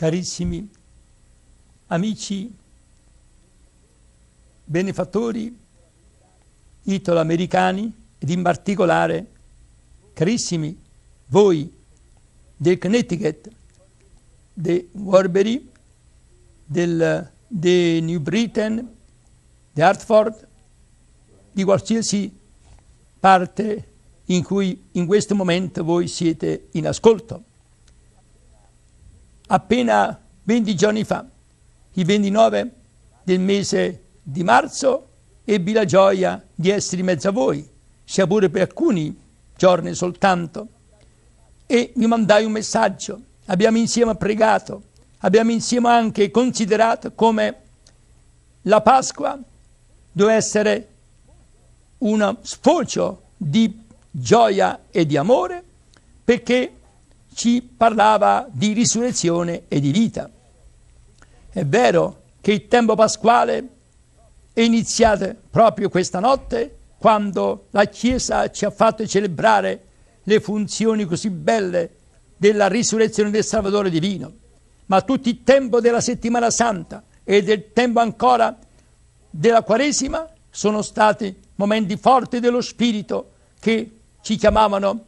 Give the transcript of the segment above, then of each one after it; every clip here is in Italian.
carissimi amici, benefattori italo-americani ed in particolare, carissimi voi del Connecticut, di Warbury, del, di New Britain, di Hartford, di qualsiasi parte in cui in questo momento voi siete in ascolto appena 20 giorni fa, il 29 del mese di marzo, ebbi la gioia di essere in mezzo a voi, sia pure per alcuni giorni soltanto, e mi mandai un messaggio. Abbiamo insieme pregato, abbiamo insieme anche considerato come la Pasqua doveva essere uno sfocio di gioia e di amore, perché ci parlava di risurrezione e di vita. È vero che il tempo pasquale è iniziato proprio questa notte, quando la Chiesa ci ha fatto celebrare le funzioni così belle della risurrezione del Salvatore Divino. Ma tutto il tempo della settimana santa e del tempo ancora della Quaresima sono stati momenti forti dello Spirito che ci chiamavano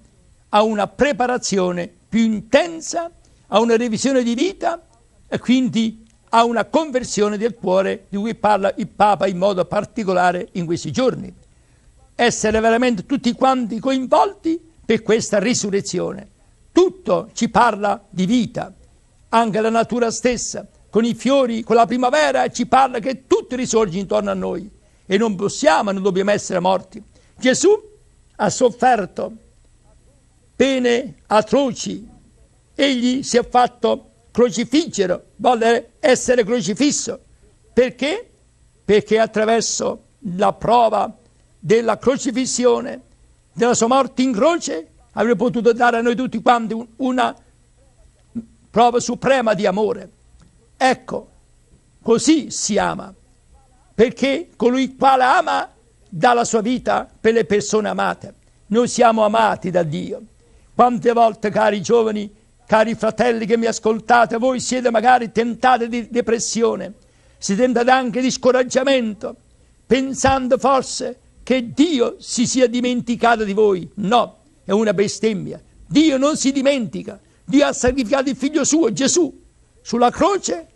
a una preparazione più intensa, a una revisione di vita e quindi a una conversione del cuore di cui parla il Papa in modo particolare in questi giorni. Essere veramente tutti quanti coinvolti per questa risurrezione. Tutto ci parla di vita, anche la natura stessa, con i fiori, con la primavera, ci parla che tutto risorge intorno a noi e non possiamo, non dobbiamo essere morti. Gesù ha sofferto pene atroci. Egli si è fatto crocifiggere, volle essere crocifisso. Perché? Perché attraverso la prova della crocifissione, della sua morte in croce, avrebbe potuto dare a noi tutti quanti una prova suprema di amore. Ecco, così si ama, perché colui quale ama dà la sua vita per le persone amate. Noi siamo amati da Dio. Quante volte, cari giovani, cari fratelli che mi ascoltate, voi siete magari tentati di depressione, siete tentati anche di scoraggiamento, pensando forse che Dio si sia dimenticato di voi. No, è una bestemmia. Dio non si dimentica. Dio ha sacrificato il figlio suo, Gesù, sulla croce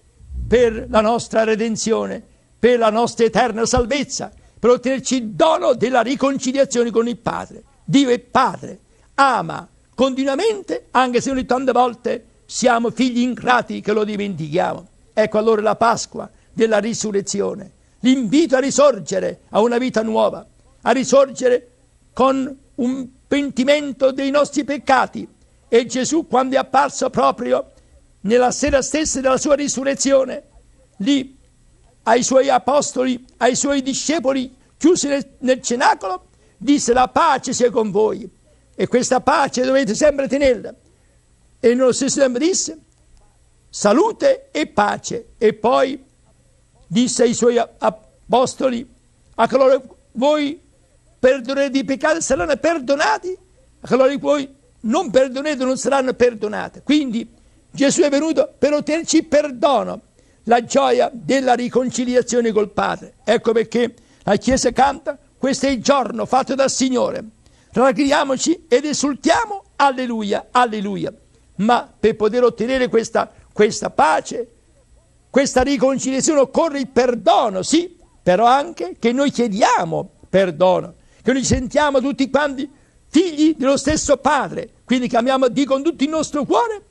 per la nostra redenzione, per la nostra eterna salvezza, per ottenerci il dono della riconciliazione con il Padre. Dio è Padre, ama, continuamente, anche se ogni tante volte siamo figli ingrati che lo dimentichiamo. Ecco allora la Pasqua della risurrezione, l'invito a risorgere a una vita nuova, a risorgere con un pentimento dei nostri peccati. E Gesù quando è apparso proprio nella sera stessa della sua risurrezione, lì ai suoi apostoli, ai suoi discepoli, chiusi nel cenacolo, disse la pace sia con voi. E questa pace dovete sempre tenerla. E nello stesso tempo disse, salute e pace. E poi disse ai suoi apostoli, a coloro voi perdonerete i peccati saranno perdonati, a coloro che voi non perdonerete non saranno perdonati. Quindi Gesù è venuto per ottenerci perdono, la gioia della riconciliazione col Padre. Ecco perché la Chiesa canta, questo è il giorno fatto dal Signore rallegriamoci ed esultiamo, alleluia, alleluia. Ma per poter ottenere questa, questa pace, questa riconciliazione occorre il perdono, sì, però anche che noi chiediamo perdono, che noi sentiamo tutti quanti figli dello stesso Padre, quindi che amiamo Dio con tutto il nostro cuore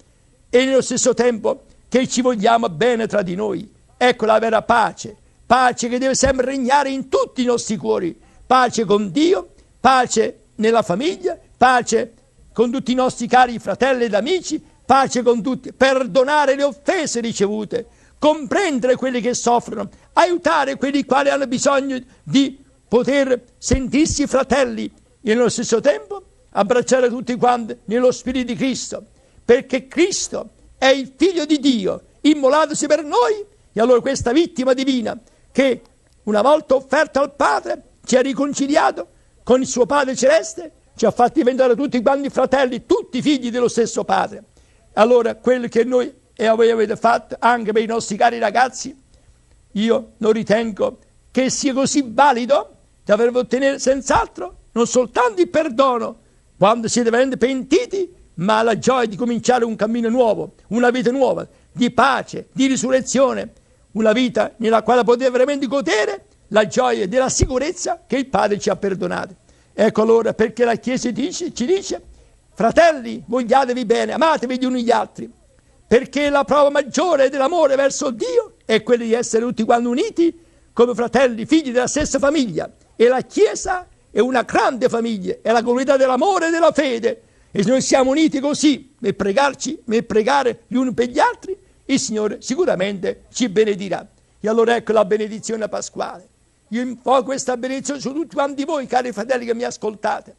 e nello stesso tempo che ci vogliamo bene tra di noi. Ecco la vera pace, pace che deve sempre regnare in tutti i nostri cuori, pace con Dio, pace con Dio nella famiglia, pace con tutti i nostri cari fratelli ed amici, pace con tutti, perdonare le offese ricevute, comprendere quelli che soffrono, aiutare quelli quali hanno bisogno di poter sentirsi fratelli e nello stesso tempo abbracciare tutti quanti nello Spirito di Cristo, perché Cristo è il Figlio di Dio, immolatosi per noi, e allora questa vittima divina che una volta offerta al Padre ci ha riconciliato con il suo Padre Celeste ci ha fatti diventare tutti quanti fratelli, tutti figli dello stesso Padre. Allora, quello che noi e voi avete fatto anche per i nostri cari ragazzi, io non ritengo che sia così valido da aver ottenere senz'altro non soltanto il perdono quando siete veramente pentiti, ma la gioia di cominciare un cammino nuovo, una vita nuova, di pace, di risurrezione, una vita nella quale potete veramente godere la gioia della sicurezza che il Padre ci ha perdonato. Ecco allora perché la Chiesa dice, ci dice, fratelli, vogliatevi bene, amatevi gli uni gli altri, perché la prova maggiore dell'amore verso Dio è quella di essere tutti quanti uniti come fratelli, figli della stessa famiglia. E la Chiesa è una grande famiglia, è la comunità dell'amore e della fede. E se noi siamo uniti così nel pregarci, nel pregare gli uni per gli altri, il Signore sicuramente ci benedirà. E allora ecco la benedizione pasquale. Io invoco questa benedizione su tutti quanti voi, cari fratelli che mi ascoltate,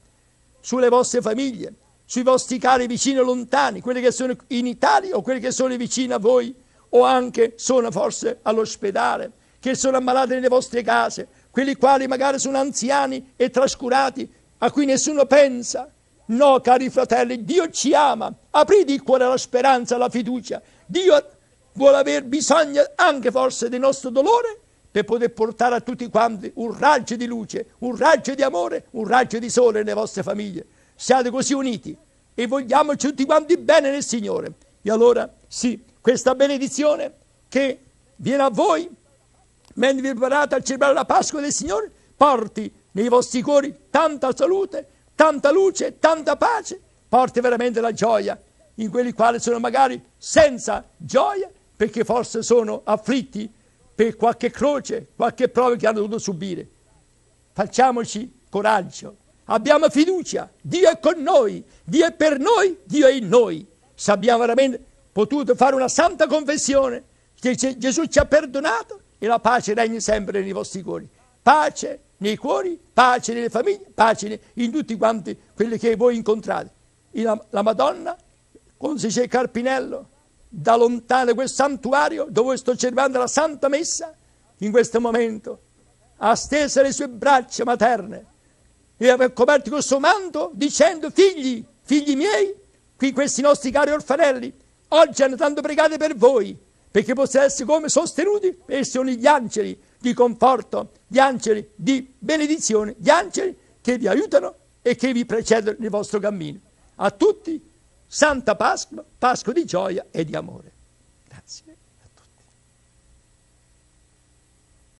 sulle vostre famiglie, sui vostri cari vicini e lontani, quelli che sono in Italia o quelli che sono vicini a voi o anche sono forse all'ospedale, che sono ammalati nelle vostre case, quelli quali magari sono anziani e trascurati, a cui nessuno pensa. No, cari fratelli, Dio ci ama. Aprite il cuore alla speranza, alla fiducia. Dio vuole aver bisogno anche forse del nostro dolore per poter portare a tutti quanti un raggio di luce, un raggio di amore, un raggio di sole nelle vostre famiglie. Siate così uniti e vogliamoci tutti quanti bene nel Signore. E allora sì, questa benedizione che viene a voi mentre vi preparate a celebrare la Pasqua del Signore, porti nei vostri cuori tanta salute, tanta luce, tanta pace, porti veramente la gioia in quelli quali sono magari senza gioia perché forse sono afflitti per qualche croce, qualche prova che hanno dovuto subire. Facciamoci coraggio, abbiamo fiducia, Dio è con noi, Dio è per noi, Dio è in noi. Se abbiamo veramente potuto fare una santa confessione, che Gesù ci ha perdonato e la pace regna sempre nei vostri cuori. Pace nei cuori, pace nelle famiglie, pace in tutti quanti quelli che voi incontrate. La, la Madonna, con Cecè Carpinello, da lontano quel santuario dove sto osservando la Santa Messa, in questo momento ha steso le sue braccia materne e ha coperto col suo manto dicendo figli, figli miei, qui questi nostri cari orfanelli, oggi hanno tanto pregato per voi, perché possiate essere come sostenuti, e sono gli angeli di conforto, gli angeli di benedizione, gli angeli che vi aiutano e che vi precedono nel vostro cammino. A tutti Santa Pasqua, Pasqua di gioia e di amore. Grazie.